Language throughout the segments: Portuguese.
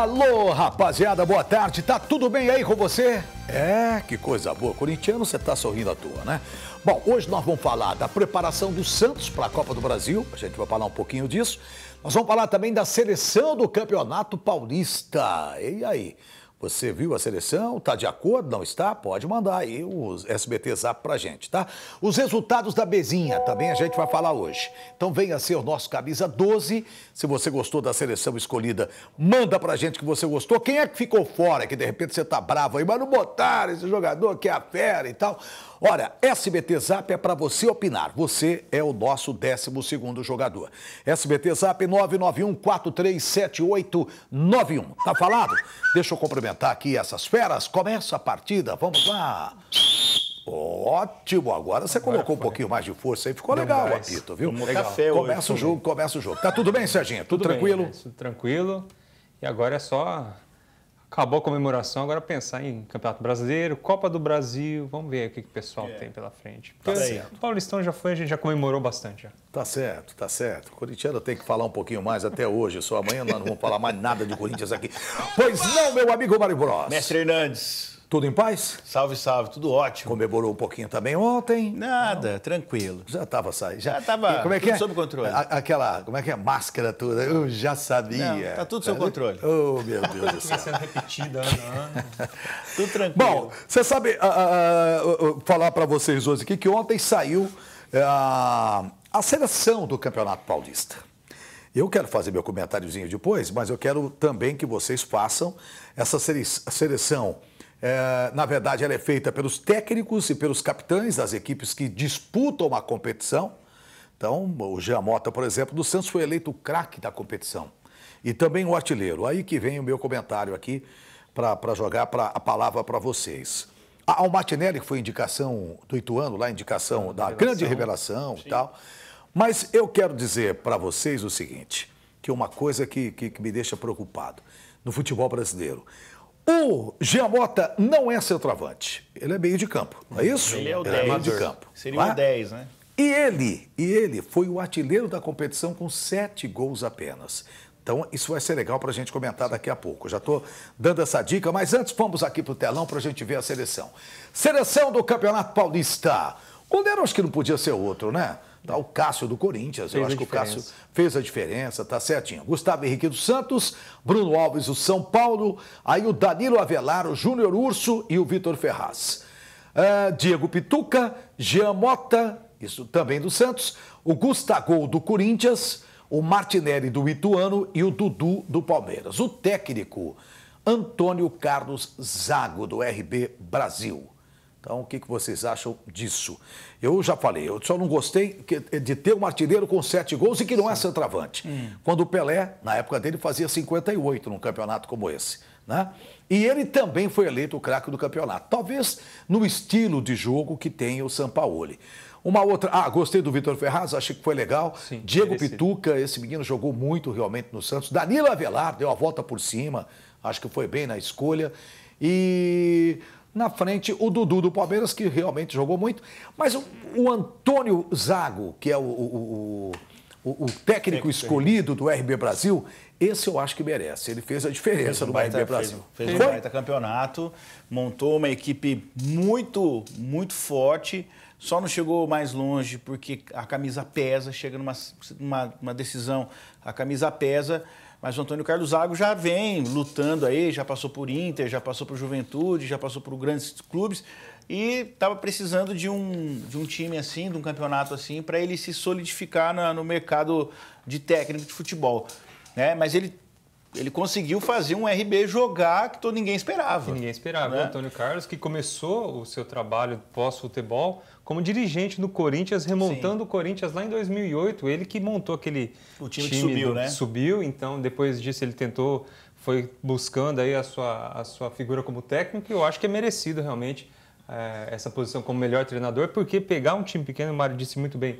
Alô, rapaziada, boa tarde. Tá tudo bem aí com você? É, que coisa boa. Corintiano, você tá sorrindo à toa, né? Bom, hoje nós vamos falar da preparação do Santos para a Copa do Brasil. A gente vai falar um pouquinho disso. Nós vamos falar também da seleção do Campeonato Paulista. E aí? Você viu a seleção? Está de acordo? Não está? Pode mandar aí o SBT Zap pra gente, tá? Os resultados da Bezinha também a gente vai falar hoje. Então venha ser o nosso camisa 12. Se você gostou da seleção escolhida, manda para gente que você gostou. Quem é que ficou fora? Que de repente você tá bravo aí, mas não botaram esse jogador que é a fera e tal. Olha, SBT Zap é para você opinar. Você é o nosso 12 jogador. SBT Zap 991437891. Tá falado? Deixa eu cumprimentar aqui essas feras. Começa a partida, vamos lá. Ótimo, agora você agora colocou foi. um pouquinho mais de força aí, ficou Deu legal o apito, viu? Legal. Café começa hoje, o jogo, começa o jogo. Tá tudo bem, Serginho? Tudo, tudo tranquilo? Bem, né? Tudo tranquilo. E agora é só Acabou a comemoração, agora pensar em Campeonato Brasileiro, Copa do Brasil, vamos ver o que, que o pessoal é. tem pela frente. tá certo. o Paulistão já foi, a gente já comemorou bastante. Já. Tá certo, tá certo. O corintiano tem que falar um pouquinho mais até hoje, só amanhã nós não vamos falar mais nada de Corinthians aqui. Pois não, meu amigo Mário Bros. Mestre Hernandes. Tudo em paz? Salve, salve, tudo ótimo. Comemorou um pouquinho também ontem? Nada, não. tranquilo. Já estava saindo. Já estava como é que é? sob controle. A, aquela, como é que é? Máscara toda, eu já sabia. Não, tá tudo sob tá controle. Oh, meu Deus do céu. Tá sendo repetida, né? ano. tudo tranquilo. Bom, você sabe, uh, uh, falar para vocês hoje aqui que ontem saiu uh, a seleção do Campeonato Paulista. Eu quero fazer meu comentáriozinho depois, mas eu quero também que vocês façam essa seleção é, na verdade, ela é feita pelos técnicos e pelos capitães das equipes que disputam a competição. Então, o Jean Mota, por exemplo, do Santos foi eleito o craque da competição. E também o artilheiro. Aí que vem o meu comentário aqui para jogar pra, a palavra para vocês. ao Martinelli que foi indicação do Ituano, lá indicação da revelação, grande revelação sim. e tal. Mas eu quero dizer para vocês o seguinte, que é uma coisa que, que, que me deixa preocupado no futebol brasileiro. O Jean Mota não é centroavante, ele é meio de campo, não é isso? Ele é o ele 10. É meio de campo. Seria o 10, é? né? E ele, e ele foi o artilheiro da competição com sete gols apenas. Então, isso vai ser legal para a gente comentar daqui a pouco. já estou dando essa dica, mas antes vamos aqui para o telão para a gente ver a seleção. Seleção do Campeonato Paulista. Goleiro acho que não podia ser outro, né? Tá? O Cássio do Corinthians, fez eu acho que o Cássio fez a diferença, tá certinho. Gustavo Henrique dos Santos, Bruno Alves do São Paulo, aí o Danilo Avelar, o Júnior Urso e o Vitor Ferraz. Uh, Diego Pituca, Jean Mota, isso também do Santos, o Gustavo do Corinthians, o Martinelli do Ituano e o Dudu do Palmeiras. O técnico, Antônio Carlos Zago, do RB Brasil. Então, o que, que vocês acham disso? Eu já falei, eu só não gostei de ter um artilheiro com sete gols e que não é Sim. é centroavante. Hum. Quando o Pelé, na época dele, fazia 58 num campeonato como esse. Né? E ele também foi eleito o craque do campeonato. Talvez no estilo de jogo que tem o Sampaoli. Uma outra. Ah, gostei do Vitor Ferraz, achei que foi legal. Sim, Diego merecido. Pituca, esse menino jogou muito realmente no Santos. Danilo Avelar deu a volta por cima, acho que foi bem na escolha. E na frente, o Dudu do Palmeiras, que realmente jogou muito. Mas o, o Antônio Zago, que é o, o, o técnico escolhido do RB Brasil, esse eu acho que merece. Ele fez a diferença fez um baita, no RB Brasil. Fez, fez um baita campeonato, montou uma equipe muito, muito forte. Só não chegou mais longe porque a camisa pesa, chega numa, numa decisão, a camisa pesa, mas o Antônio Carlos Zago já vem lutando aí, já passou por Inter, já passou por Juventude, já passou por grandes clubes e estava precisando de um, de um time assim, de um campeonato assim, para ele se solidificar na, no mercado de técnico de futebol. Né? Mas ele ele conseguiu fazer um RB jogar que todo ninguém esperava. Que ninguém esperava. Né? O Antônio Carlos, que começou o seu trabalho pós-futebol como dirigente do Corinthians, remontando Sim. o Corinthians lá em 2008. Ele que montou aquele o time, time que subiu, do, né? Subiu, então depois disso ele tentou, foi buscando aí a sua, a sua figura como técnico e eu acho que é merecido realmente é, essa posição como melhor treinador, porque pegar um time pequeno, o Mário disse muito bem,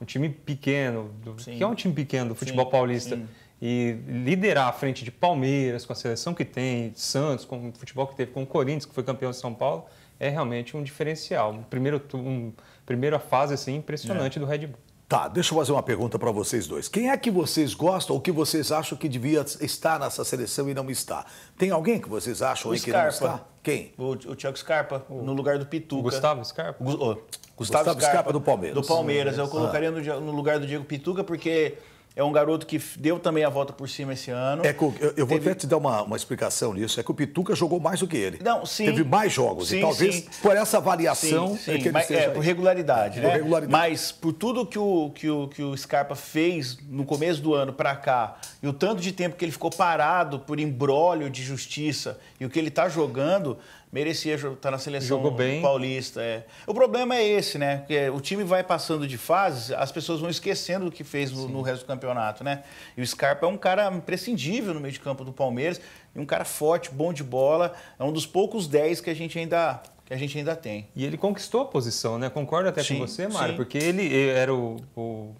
um time pequeno, do, que é um time pequeno do futebol sim, paulista, sim e liderar à frente de Palmeiras, com a seleção que tem, Santos, com o futebol que teve, com o Corinthians, que foi campeão de São Paulo, é realmente um diferencial. Um primeiro, um, primeira fase assim, impressionante é. do Red Bull. Tá, deixa eu fazer uma pergunta para vocês dois. Quem é que vocês gostam ou que vocês acham que devia estar nessa seleção e não está? Tem alguém que vocês acham aí que não está? Quem? O, o Thiago Scarpa, o, no lugar do Pituca. Gustavo Scarpa? Gustavo, Gustavo Scarpa, Scarpa, do Palmeiras. Do Palmeiras. É. Eu colocaria no, no lugar do Diego Pituca porque é um garoto que deu também a volta por cima esse ano. É, eu, eu vou Teve... até te dar uma, uma explicação nisso. É que o Pituca jogou mais do que ele. Não, sim. Teve mais jogos. Sim, e talvez sim. por essa variação. Sim, sim. É, Mas, é por regularidade, né? Por regularidade. Mas por tudo que o, que, o, que o Scarpa fez no começo do ano para cá, e o tanto de tempo que ele ficou parado por embrólio de justiça e o que ele está jogando, merecia estar tá na seleção paulista. É. O problema é esse, né? Porque o time vai passando de fases, as pessoas vão esquecendo o que fez no, no, resto do campeonato, né? E o Scarpa é um cara imprescindível no meio de campo do Palmeiras, um cara forte, bom de bola, é um dos poucos 10 que a gente ainda que a gente ainda tem. E ele conquistou a posição, né? Concordo até sim, com você, Mário, sim. porque ele era o, o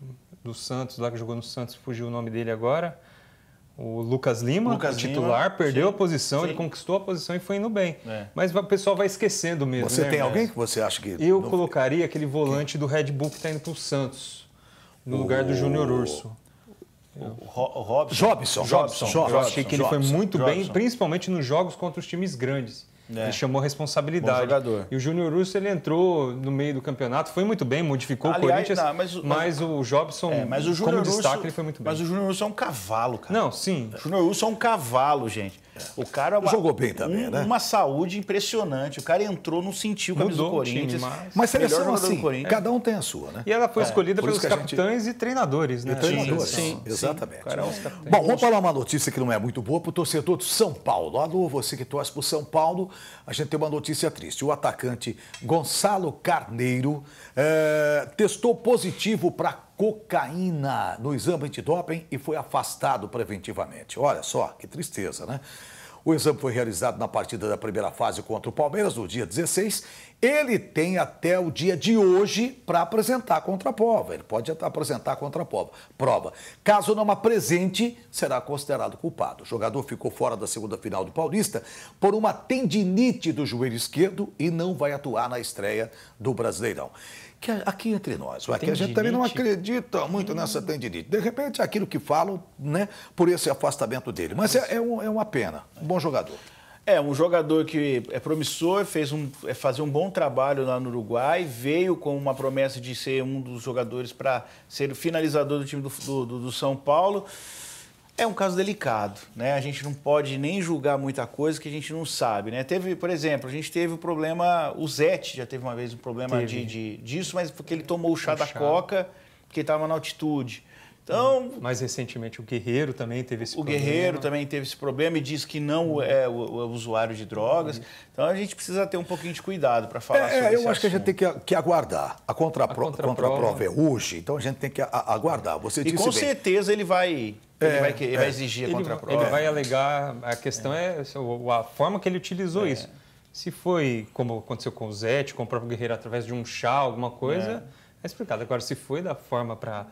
do Santos, lá que jogou no Santos, fugiu o nome dele agora. O Lucas Lima, Lucas titular, Lima, perdeu sim, a posição, sim. ele conquistou a posição e foi indo bem. É. Mas o pessoal vai esquecendo mesmo. Você né, tem alguém que você acha que. Eu não... colocaria aquele volante do Red Bull que está indo para o Santos, no o... lugar do Júnior Urso. Robson. Robson. Jobson. Robson. Eu achei que ele foi muito Robson. bem, principalmente nos jogos contra os times grandes. É. Ele chamou responsabilidade. Bom jogador. E o Júnior Russo ele entrou no meio do campeonato, foi muito bem, modificou Aliás, o Corinthians. Não, mas, o, mas, o Jobson, é, mas o como Russo, destaque, ele foi muito bem. Mas o Júnior Russo é um cavalo, cara. Não, sim. O Júnior Russo é um cavalo, gente. O cara é jogou bem também, um, né? Uma saúde impressionante. O cara entrou, não sentiu o camisa do Corinthians. Time, mas... mas seleção assim, cada um tem a sua, né? E ela foi é, escolhida pelos capitães gente... e treinadores, né? E treinadores, sim, sim exatamente. Sim, é Bom, vamos falar uma notícia que não é muito boa para o torcedor de São Paulo. Alô, você que torce para o São Paulo, a gente tem uma notícia triste. O atacante Gonçalo Carneiro é, testou positivo para cocaína no exame antidoping e foi afastado preventivamente. Olha só, que tristeza, né? O exame foi realizado na partida da primeira fase contra o Palmeiras no dia 16 ele tem até o dia de hoje para apresentar contra a prova. Ele pode apresentar contra a prova. prova. Caso não apresente, será considerado culpado. O jogador ficou fora da segunda final do Paulista por uma tendinite do joelho esquerdo e não vai atuar na estreia do Brasileirão. Que aqui entre nós, aqui tendinite. a gente também não acredita muito nessa hum. tendinite. De repente, é aquilo que falam, né, por esse afastamento dele. Mas é, é, um, é uma pena. Um bom jogador. É, um jogador que é promissor, fez um, é fazer um bom trabalho lá no Uruguai, veio com uma promessa de ser um dos jogadores para ser o finalizador do time do, do, do São Paulo. É um caso delicado, né? A gente não pode nem julgar muita coisa que a gente não sabe, né? Teve, por exemplo, a gente teve o problema, o Zete já teve uma vez um problema de, de, disso, mas porque ele tomou o chá o da coca, porque estava na altitude. Então, né? mais recentemente o Guerreiro também teve esse o problema. O Guerreiro também teve esse problema e diz que não uhum. é o, o usuário de drogas. Uhum. Então a gente precisa ter um pouquinho de cuidado para falar é, sobre isso. Eu acho assunto. que a gente tem que, que aguardar. A contraprova contraprova é hoje, então a gente tem que aguardar. Você e com bem. certeza ele vai é, ele, é, vai, ele é. vai, exigir a contraprova. Ele, ele vai alegar, a questão é, é a forma que ele utilizou é. isso. Se foi, como aconteceu com o Zete, com o próprio Guerreiro, através de um chá, alguma coisa, é, é explicado. Agora, se foi da forma para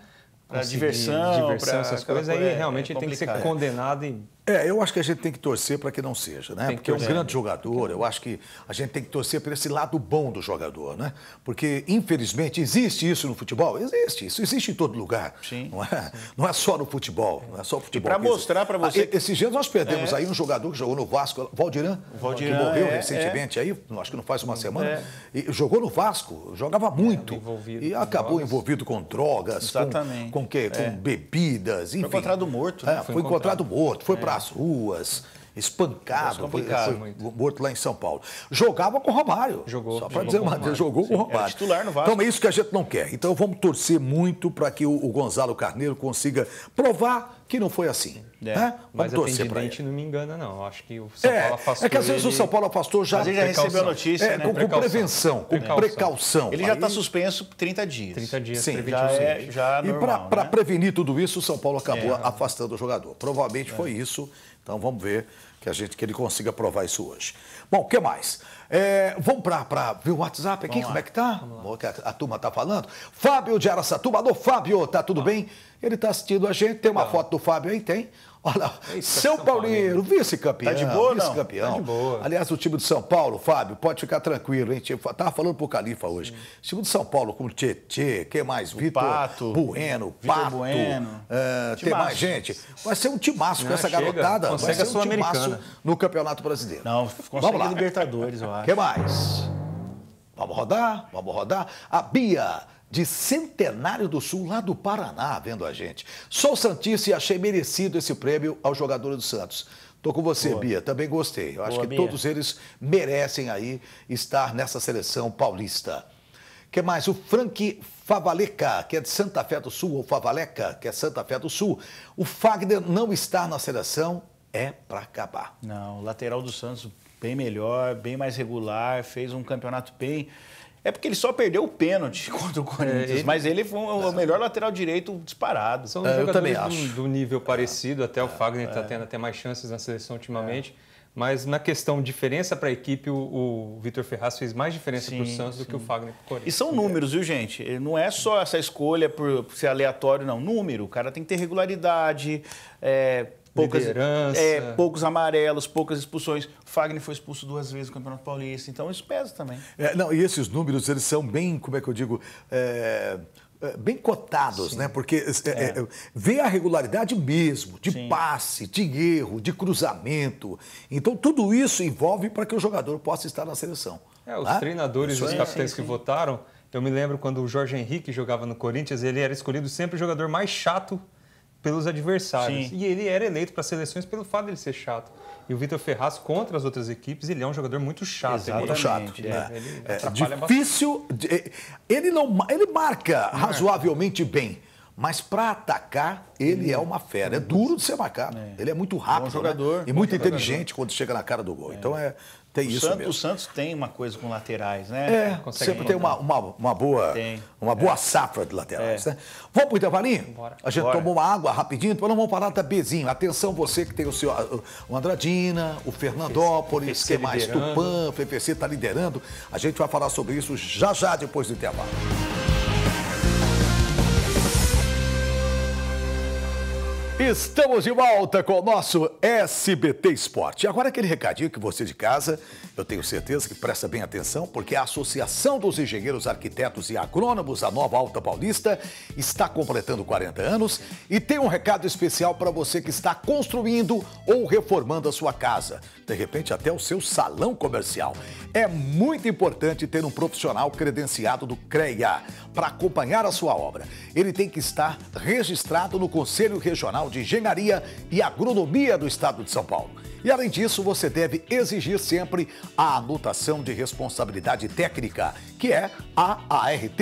diversão, diversão pra... essas coisas, aí é realmente é ele tem que ser condenado e é, eu acho que a gente tem que torcer para que não seja, né? Tem Porque é um grande jogador, eu acho que a gente tem que torcer para esse lado bom do jogador, né? Porque, infelizmente, existe isso no futebol? Existe, isso existe em todo lugar. Sim. Não é, Não é só no futebol, não é só futebol. Para mostrar para ah, você. Ah, esses dias nós perdemos é. aí um jogador que jogou no Vasco, Valdiran, Valdiran que morreu é, é, recentemente aí, acho que não faz uma hum, semana, é. e jogou no Vasco, jogava muito. É, envolvido e acabou drogas. envolvido com drogas, Exatamente. com, com, quê? com bebidas, enfim. Né? Foi encontrado morto, né? foi, encontrado morto, foi para às ruas, espancado, foi, foi morto lá em São Paulo. Jogava com o Romário. Jogou. Só para dizer uma jogou com o Romário. Era titular no Vasco. Então é isso que a gente não quer. Então vamos torcer muito para que o, o Gonzalo Carneiro consiga provar que não foi assim. É, né? Mas o atendente não me engana, não. Acho que o São é, Paulo é afastou. É que às vezes ele... o São Paulo afastou já. já recebeu a notícia. É, né? com, prevenção, com precaução. precaução. Ele já está suspenso 30 dias. 30 dias, Sim, já, é, já é E para né? prevenir tudo isso, o São Paulo acabou é. afastando o jogador. Provavelmente foi isso. Então vamos ver que a gente que ele consiga provar isso hoje. Bom, o que mais? É, vamos para ver o WhatsApp aqui, como é que tá? O que a, a, turma tá falando? Fábio de Araçatuba, alô Fábio, tá tudo ah. bem? Ele tá assistindo a gente, tem uma tá. foto do Fábio aí, tem. Olha lá, Eita, São, São Paulino, vice-campeão. Tá de boa, Vice-campeão. Tá de boa. Aliás, o time do São Paulo, Fábio, pode ficar tranquilo, hein? Tipo, tava falando pro Califa hoje. Sim. O time do São Paulo com o Tietê, quem mais? Vitor Pato. Bueno, Vitor Pato. Bueno. Uh, tem mais gente. Vai ser um timaço com ah, essa chega, garotada. Vai ser um timaço no Campeonato Brasileiro. Não, consegue Vamos lá. Libertadores, eu acho mais? que mais? Vamos rodar, vamos rodar. A Bia, de Centenário do Sul, lá do Paraná, vendo a gente. Sou Santista e achei merecido esse prêmio ao jogador do Santos. Tô com você, Boa. Bia. Também gostei. Eu Boa, acho que Bia. todos eles merecem aí estar nessa seleção paulista. que mais? O Frank Favaleca, que é de Santa Fé do Sul, ou Favaleca, que é Santa Fé do Sul. O Fagner não estar na seleção é para acabar. Não, o lateral do Santos, bem melhor, bem mais regular, fez um campeonato bem. É porque ele só perdeu o pênalti contra o Corinthians, é, ele... mas ele foi o melhor lateral direito disparado. São é, eu também do, acho. do nível parecido, até o Fagner está é. tendo até mais chances na seleção ultimamente. É. Mas na questão diferença para a equipe, o, o Vitor Ferraz fez mais diferença para o Santos sim. do que o Fagner para o Corinthians. E são números, viu, gente? Não é só essa escolha por, por ser aleatório, não. Número, o cara tem que ter regularidade, é, poucas liderança. É, poucos amarelos, poucas expulsões. Fagner foi expulso duas vezes no Campeonato Paulista, então isso pesa também. É, não, e esses números, eles são bem, como é que eu digo, é, é bem cotados, Sim. né? Porque é, é. é, vê a regularidade mesmo, de Sim. passe, de erro, de cruzamento. Então, tudo isso envolve para que o jogador possa estar na seleção. É, os ah, treinadores, os capitães que votaram... Eu me lembro quando o Jorge Henrique jogava no Corinthians, ele era escolhido sempre o jogador mais chato pelos adversários. Sim. E ele era eleito para seleções pelo fato de ele ser chato. E o Vitor Ferraz, contra as outras equipes, ele é um jogador muito chato. Exatamente. É muito é. chato, é, ele é difícil. De, ele, não, ele marca não razoavelmente marca. bem. Mas para atacar, ele hum. é uma fera. É duro de ser marcado. É. Ele é muito rápido. Né? Bom jogador. Né? E muito jogador. inteligente quando chega na cara do gol. É. Então é tem o isso Santos, mesmo. O Santos tem uma coisa com laterais, né? É, Consegue sempre tem uma, uma, uma boa, tem. Uma boa é. safra de laterais, é. né? Vamos para o intervalinho? Bora. A gente Bora. tomou uma água rapidinho, então vamos parar da Bezinho. Atenção você que tem o seu o Andradina, o Fernandópolis, que é mais? Tupã, o FPC está liderando. A gente vai falar sobre isso já já depois do intervalo. Estamos de volta com o nosso SBT Esporte. Agora aquele recadinho que você de casa, eu tenho certeza que presta bem atenção, porque a Associação dos Engenheiros Arquitetos e Agrônomos da Nova Alta Paulista está completando 40 anos e tem um recado especial para você que está construindo ou reformando a sua casa de repente até o seu salão comercial. É muito importante ter um profissional credenciado do CREA para acompanhar a sua obra. Ele tem que estar registrado no Conselho Regional de Engenharia e Agronomia do Estado de São Paulo. E além disso, você deve exigir sempre a anotação de responsabilidade técnica, que é a ART.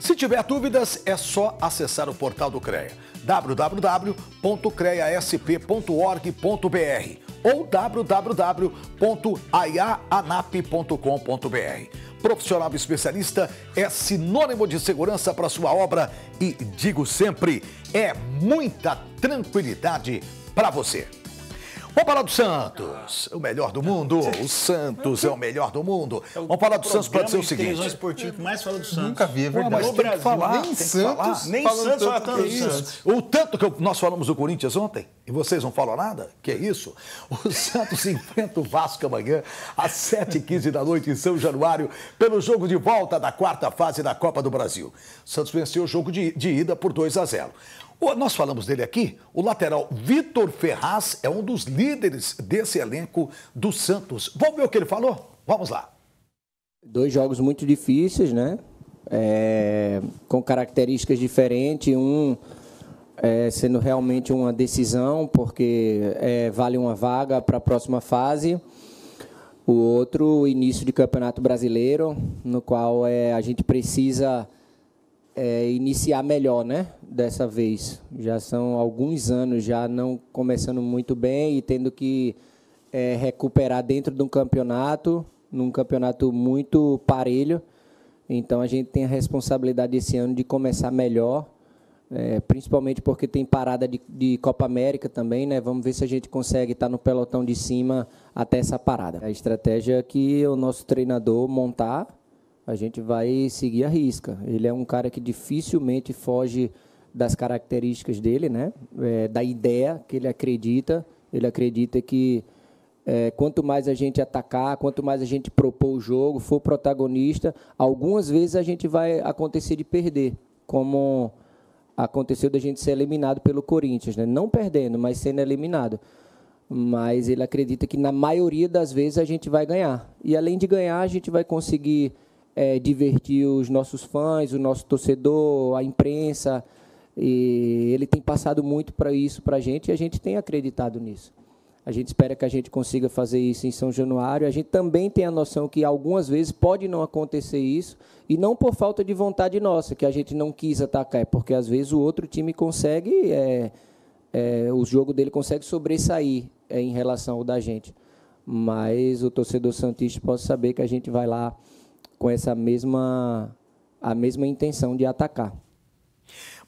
Se tiver dúvidas, é só acessar o portal do CREA www.creasp.org.br ou www.aiaanap.com.br. Profissional especialista é sinônimo de segurança para sua obra e digo sempre, é muita tranquilidade para você. Vamos falar do Santos, o melhor do mundo. O Santos é o melhor do mundo. É Vamos falar do Santos para dizer o seguinte. O esportivo mais fala do Santos. Nunca vi, é verdade. No Brasil, falar, nem Santos, nem Santos fala tanto do é Santos. O tanto que nós falamos do Corinthians ontem, e vocês não falam nada, que é isso? O Santos enfrenta o Vasco amanhã às 7h15 da noite em São Januário pelo jogo de volta da quarta fase da Copa do Brasil. O Santos venceu o jogo de, de ida por 2 a 0. Nós falamos dele aqui, o lateral Vitor Ferraz é um dos líderes desse elenco do Santos. Vamos ver o que ele falou? Vamos lá. Dois jogos muito difíceis, né? É, com características diferentes. Um é, sendo realmente uma decisão, porque é, vale uma vaga para a próxima fase. O outro, o início de Campeonato Brasileiro, no qual é, a gente precisa é, iniciar melhor, né? Dessa vez. Já são alguns anos já não começando muito bem e tendo que é, recuperar dentro de um campeonato, num campeonato muito parelho. Então a gente tem a responsabilidade esse ano de começar melhor, é, principalmente porque tem parada de, de, Copa América também, né? Vamos ver se a gente consegue estar tá no pelotão de cima até essa parada. A estratégia que o nosso treinador montar a gente vai seguir a risca. Ele é um cara que dificilmente foge das características dele, né? É, da ideia que ele acredita. Ele acredita que é, quanto mais a gente atacar, quanto mais a gente propor o jogo, for protagonista, algumas vezes a gente vai acontecer de perder, como aconteceu da gente ser eliminado pelo Corinthians, né? não perdendo, mas sendo eliminado. Mas ele acredita que na maioria das vezes a gente vai ganhar. E além de ganhar, a gente vai conseguir é, divertir os nossos fãs, o nosso torcedor, a imprensa. E ele tem passado muito para isso para a gente e a gente tem acreditado nisso. A gente espera que a gente consiga fazer isso em São Januário. A gente também tem a noção que algumas vezes pode não acontecer isso, e não por falta de vontade nossa, que a gente não quis atacar, é porque às vezes o outro time consegue, é, é, o jogo dele consegue sobressair é, em relação ao da gente. Mas o torcedor Santista pode saber que a gente vai lá com essa mesma a mesma intenção de atacar.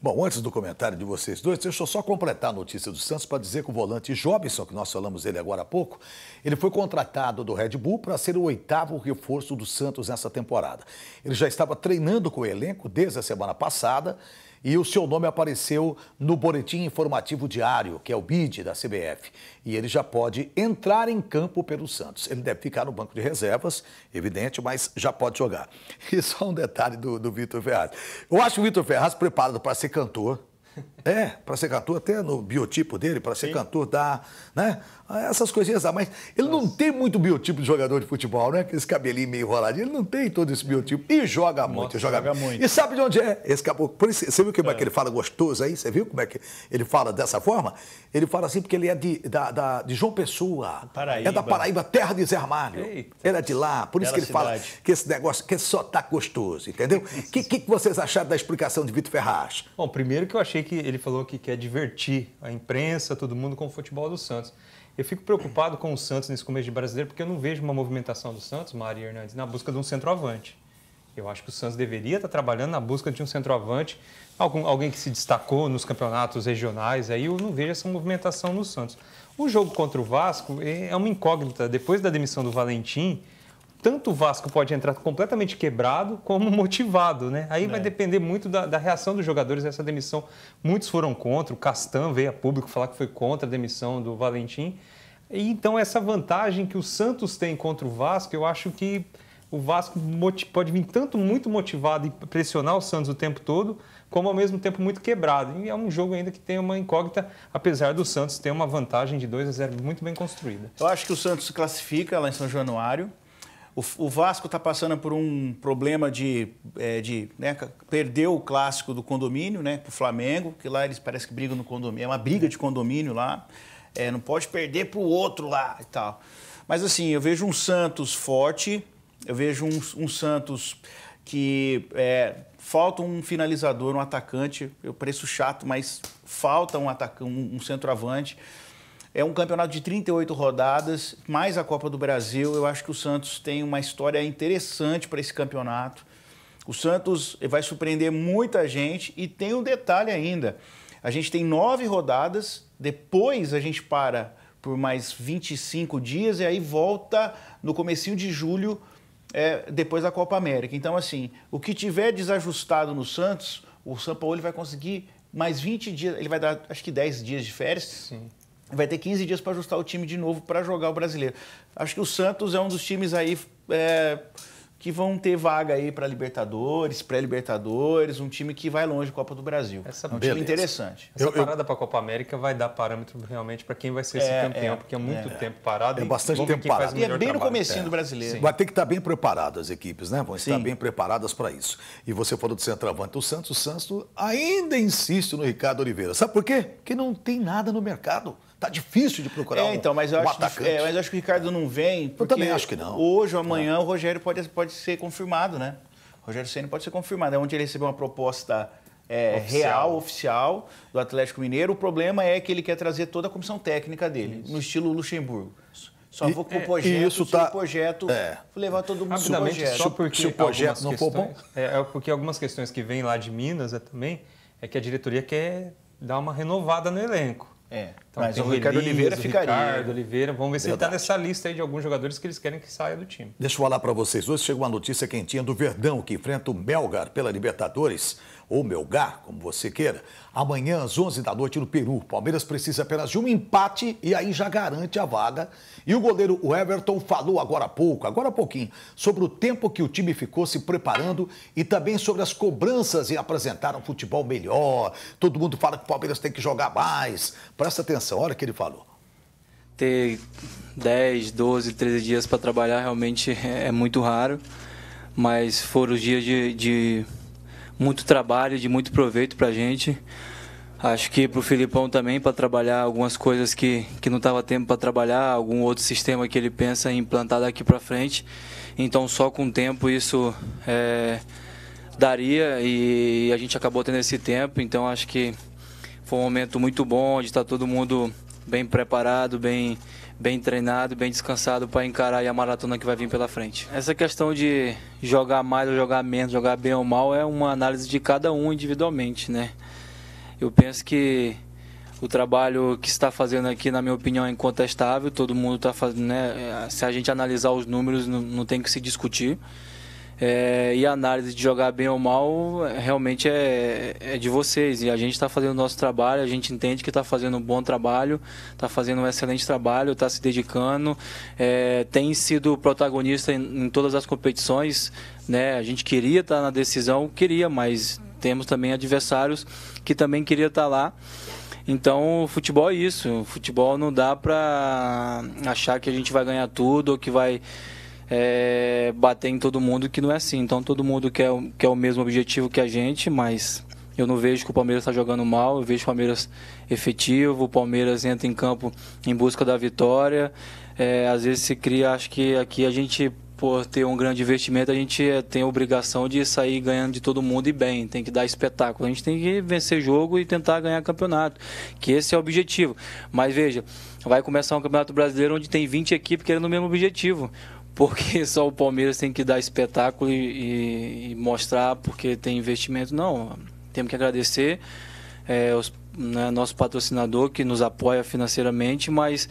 Bom, antes do comentário de vocês dois, deixa eu só completar a notícia do Santos para dizer que o volante Jobson, que nós falamos dele agora há pouco, ele foi contratado do Red Bull para ser o oitavo reforço do Santos nessa temporada. Ele já estava treinando com o elenco desde a semana passada e o seu nome apareceu no boletim informativo diário, que é o BID da CBF. E ele já pode entrar em campo pelo Santos. Ele deve ficar no banco de reservas, evidente, mas já pode jogar. E só um detalhe do, do Vitor Ferraz. Eu acho o Vitor Ferraz preparado para ser cantor, é, para ser cantor, até no biotipo dele, para ser Sim. cantor dá, né? Ah, essas coisinhas dá, mas ele Nossa. não tem muito biotipo de jogador de futebol, né? Esse cabelinho meio roladinho, ele não tem todo esse biotipo. E joga muito, joga, joga, muito. E sabe de onde é esse caboclo? Por isso, você viu como é. é. que ele fala gostoso aí? Você viu como é que ele fala dessa forma? Ele fala assim porque ele é de, da, da de João Pessoa. Paraíba. É da Paraíba, terra de Zé Armário. Era Ele é de lá, por isso Bela que ele cidade. fala que esse negócio que só tá gostoso, entendeu? O que, que, que, vocês acharam da explicação de Vitor Ferraz? Bom, primeiro que eu achei que ele ele falou que quer divertir a imprensa, todo mundo com o futebol do Santos. Eu fico preocupado com o Santos nesse começo de brasileiro, porque eu não vejo uma movimentação do Santos, Maria Hernandes, na busca de um centroavante. Eu acho que o Santos deveria estar trabalhando na busca de um centroavante, algum, alguém que se destacou nos campeonatos regionais, aí eu não vejo essa movimentação no Santos. O jogo contra o Vasco é, é uma incógnita. Depois da demissão do Valentim, tanto o Vasco pode entrar completamente quebrado como motivado, né? Aí é. vai depender muito da, da, reação dos jogadores a essa demissão. Muitos foram contra, o Castan veio a público falar que foi contra a demissão do Valentim. E, então essa vantagem que o Santos tem contra o Vasco, eu acho que o Vasco pode vir tanto muito motivado e pressionar o Santos o tempo todo, como ao mesmo tempo muito quebrado. E é um jogo ainda que tem uma incógnita, apesar do Santos ter uma vantagem de 2 a 0 muito bem construída. Eu acho que o Santos classifica lá em São Januário. O, o Vasco está passando por um problema de. É, de né, perdeu o clássico do condomínio né, para o Flamengo, que lá eles parece que brigam no condomínio. É uma briga de condomínio lá. É, não pode perder para o outro lá e tal. Mas assim, eu vejo um Santos forte, eu vejo um, um Santos que é, falta um finalizador, um atacante. Eu é pareço chato, mas falta um, atacante, um, um centroavante. É um campeonato de 38 rodadas, mais a Copa do Brasil. Eu acho que o Santos tem uma história interessante para esse campeonato. O Santos vai surpreender muita gente e tem um detalhe ainda. A gente tem nove rodadas, depois a gente para por mais 25 dias e aí volta no comecinho de julho, é, depois da Copa América. Então, assim, o que tiver desajustado no Santos, o São Paulo vai conseguir mais 20 dias, ele vai dar acho que 10 dias de férias. Sim vai ter 15 dias para ajustar o time de novo para jogar o brasileiro. Acho que o Santos é um dos times aí é, que vão ter vaga aí para Libertadores, pré-Libertadores, um time que vai longe Copa do Brasil. Essa, é um beleza. time interessante. Essa eu, parada eu... para a Copa América vai dar parâmetro realmente para quem vai ser é, esse campeão, é, porque é muito é. tempo parado. É bastante tempo parado. E é bem no comecinho do é. brasileiro. Vai ter que estar tá bem preparado as equipes, né? Vão estar bem preparadas para isso. E você falou do centroavante, o Santos, o Santos ainda insiste no Ricardo Oliveira. Sabe por quê? Porque não tem nada no mercado. Tá difícil de procurar é, um, então, mas eu um acho, atacante. É, mas eu acho que o Ricardo não vem. Porque eu também acho que não. Hoje ou é. amanhã não. o Rogério pode, pode ser confirmado, né? O Rogério Senna pode ser confirmado. É onde ele recebeu uma proposta é, oficial. real, oficial, do Atlético Mineiro. O problema é que ele quer trazer toda a comissão técnica dele, isso. no estilo Luxemburgo. Só e, vou com o é, projeto, e isso tá... o projeto, é. vou levar todo mundo Rapidamente, projeto. Só porque se o projeto não for bom. É, é, porque algumas questões que vêm lá de Minas é, também é que a diretoria quer dar uma renovada no elenco. É. Então, mas o Ricardo Oliveira ficaria. Ricardo Oliveira, vamos ver Verdade. se ele está nessa lista aí de alguns jogadores que eles querem que saia do time. Deixa eu falar para vocês. Hoje chegou uma notícia quentinha do Verdão, que enfrenta o Melgar pela Libertadores ou Melgar, como você queira, amanhã às 11 da noite no Peru. Palmeiras precisa apenas de um empate e aí já garante a vaga. E o goleiro Everton falou agora há pouco, agora há pouquinho, sobre o tempo que o time ficou se preparando e também sobre as cobranças em apresentar um futebol melhor. Todo mundo fala que o Palmeiras tem que jogar mais. Presta atenção, olha o que ele falou ter 10, 12, 13 dias para trabalhar realmente é muito raro, mas foram os dias de, de, muito trabalho, de muito proveito para a gente. Acho que para o Filipão também, para trabalhar algumas coisas que, que não estava tempo para trabalhar, algum outro sistema que ele pensa em implantar daqui para frente. Então, só com o tempo isso é, daria e a gente acabou tendo esse tempo. Então, acho que foi um momento muito bom de estar tá todo mundo bem preparado, bem, bem treinado, bem descansado para encarar a maratona que vai vir pela frente. Essa questão de jogar mais ou jogar menos, jogar bem ou mal, é uma análise de cada um individualmente, né? Eu penso que o trabalho que está fazendo aqui, na minha opinião, é incontestável. Todo mundo está fazendo, né? Eh, se a gente analisar os números, não, não tem que se discutir. É, e a análise de jogar bem ou mal realmente é, é de vocês. E a gente está fazendo o nosso trabalho, a gente entende que está fazendo um bom trabalho, está fazendo um excelente trabalho, está se dedicando, é, tem sido protagonista em, em, todas as competições. Né? A gente queria estar tá na decisão, queria, mas temos também adversários que também queria estar tá lá. Então, futebol é isso. Futebol não dá para achar que a gente vai ganhar tudo ou que vai é, bater em todo mundo, que não é assim. Então todo mundo quer, quer o mesmo objetivo que a gente, mas eu não vejo que o Palmeiras está jogando mal, eu vejo o Palmeiras efetivo, o Palmeiras entra em campo em busca da vitória. É, às vezes se cria, acho que aqui a gente, por ter um grande investimento, a gente é, tem a obrigação de sair ganhando de todo mundo e bem, tem que dar espetáculo. A gente tem que vencer jogo e tentar ganhar campeonato, que esse é o objetivo. Mas veja, vai começar um campeonato brasileiro onde tem 20 equipes querendo o mesmo objetivo porque só o Palmeiras tem que dar espetáculo e, e, e mostrar porque tem investimento. Não, temos que agradecer é, os, né, nosso patrocinador que nos apoia financeiramente, mas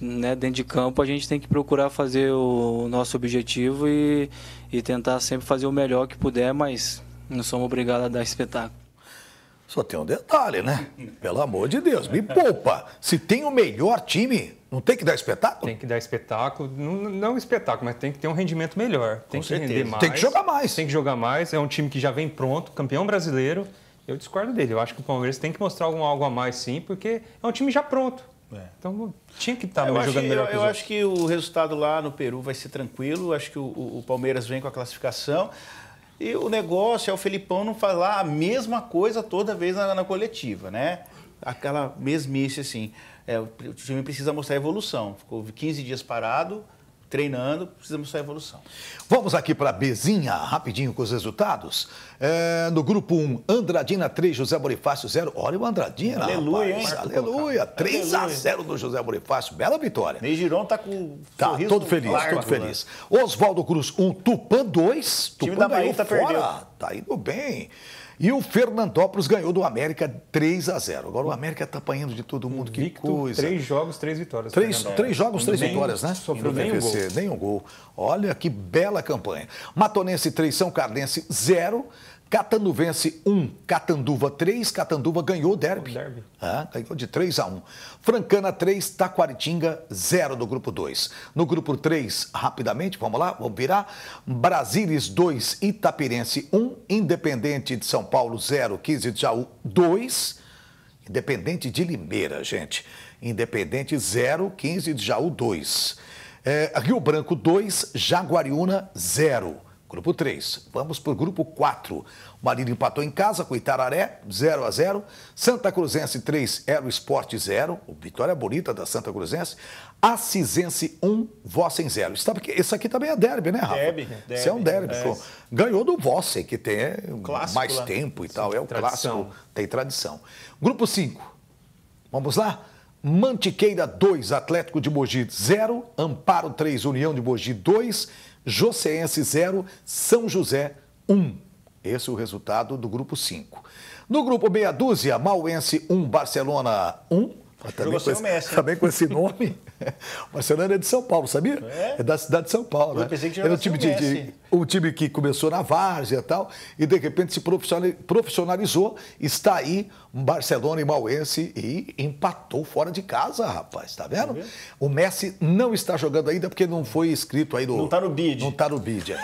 né, dentro de campo a gente tem que procurar fazer o nosso objetivo e, e tentar sempre fazer o melhor que puder, mas não somos obrigados a dar espetáculo. Só tem um detalhe, né? Pelo amor de Deus, me poupa. Se tem o melhor time não tem que dar espetáculo? Tem que dar espetáculo, não, não espetáculo, mas tem que ter um rendimento melhor. Tem Com que certeza. render mais. Tem que jogar mais. Tem que jogar mais. É um time que já vem pronto, campeão brasileiro. Eu discordo dele. Eu acho que o Palmeiras tem que mostrar algum, algo a mais, sim, porque é um time já pronto. É. Então tinha que estar tá eu jogando melhor. Eu, eu acho que o resultado lá no Peru vai ser tranquilo. Acho que o, o Palmeiras vem com a classificação. E o negócio é o Felipão não falar a mesma coisa toda vez na, na coletiva, né? Aquela mesmice assim. É, o time precisa mostrar evolução. Ficou 15 dias parado, treinando, precisa mostrar evolução. Vamos aqui para a Bezinha, rapidinho com os resultados. É, no grupo 1, Andradina 3, José Bonifácio 0. Olha o Andradina, Aleluia, rapaz. hein? Aleluia. 3 Aleluia. a 0 do José Bonifácio. Bela vitória. Neygiron tá com tá, sorriso todo feliz, largo, todo feliz. Né? Oswaldo Cruz 1, Tupã 2. Tupã o time da Bahia tá fora. Perdeu. Tá indo bem. E o Fernandópolis ganhou do América 3 a 0. Agora o América está apanhando de todo mundo, que Victor, coisa. Três jogos, três vitórias. Três, três jogos, três nem vitórias, né? Sofreu nenhum gol. nenhum gol. Olha que bela campanha. Matonense 3, São Cardense 0. Catandu vence 1, Catanduva 3, Catanduva ganhou o derby. O derby. Ah, ganhou de 3 a 1. Francana 3, Taquaritinga 0 do grupo 2. No grupo 3, rapidamente, vamos lá, vamos virar. Brasílias 2, Itapirense 1, Independente de São Paulo 0, 15 de Jaú 2. Independente de Limeira, gente. Independente 0, 15 de Jaú 2. É, Rio Branco 2, Jaguariúna 0. Grupo 3. Vamos para o grupo 4. Marília empatou em casa com Itararé, 0 a 0. Santa Cruzense 3, Aero Esporte 0. Vitória é bonita da Santa Cruzense. Assisense 1, Vossen 0. Tá isso aqui também é derby, né, Rafa? Derby. derby Isso é um derby. É. Ganhou do Vossen, que tem clássico, mais lá. tempo e Sim, tal. É o tradição. clássico, tem tradição. Grupo 5. Vamos lá? Mantiqueira 2, Atlético de Mogi 0. Amparo 3, União de Mogi 2. Joseense 0, São José 1. Esse é o resultado do grupo 5. No grupo meia dúzia, Mauense 1, Barcelona 1, Jogou sem o Messi. Né? Também com esse nome. o Barcelona é de São Paulo, sabia? É, é da cidade de São Paulo. Eu né? pensei que Era um time, de, de, um time que começou na várzea e tal, e de repente se profissionalizou, está aí um Barcelona e Mauense e empatou fora de casa, rapaz, tá vendo? Tá o Messi não está jogando ainda porque não foi inscrito aí no. Não está no bid. Não está no bid, é.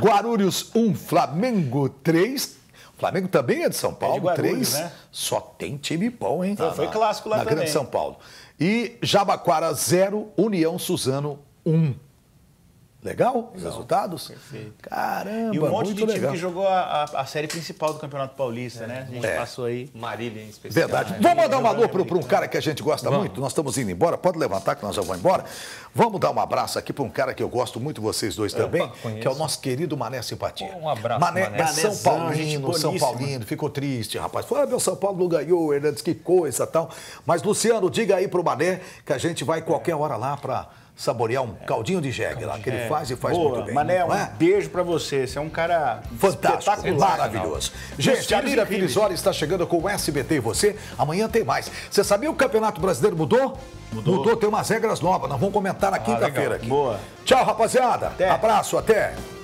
Guarulhos 1, Flamengo 3 Flamengo também é de São Paulo, é de três. Né? Só tem time bom, hein? Foi, então, foi clássico lá na também. Na Grande São Paulo. E Jabaquara, zero. União Suzano, um. Legal? resultados? Perfeito. Caramba, E um monte de time legal. que jogou a, a, a, série principal do Campeonato Paulista, é, né? A gente é. passou aí. Marília em especial. Verdade. Vamos mandar um alô para um cara que a gente gosta Vamos. muito. Nós estamos indo embora. Pode levantar que nós já vamos embora. Vamos dar um abraço aqui para um cara que eu gosto muito, vocês dois eu também, conheço. que é o nosso querido Mané Simpatia. Um abraço, Mané. Mané. Mané São Paulino, São Paulino. Ficou triste, rapaz. Foi, ah, meu São Paulo não ganhou, Hernandes, que coisa tal. Mas, Luciano, diga aí para o Mané que a gente vai qualquer hora lá para saborear um caldinho de jegue lá, que ele é. faz e faz Boa, muito bem. Mané, um é? beijo para você. Você é um cara fantástico, maravilhoso. Gente, a Lira Pirisoli está chegando com o SBT e você. Amanhã tem mais. Você sabia o Campeonato Brasileiro mudou? Mudou. Mudou, tem umas regras novas. Nós vamos comentar na ah, quinta-feira aqui. Boa. Tchau, rapaziada. Até. Abraço, até.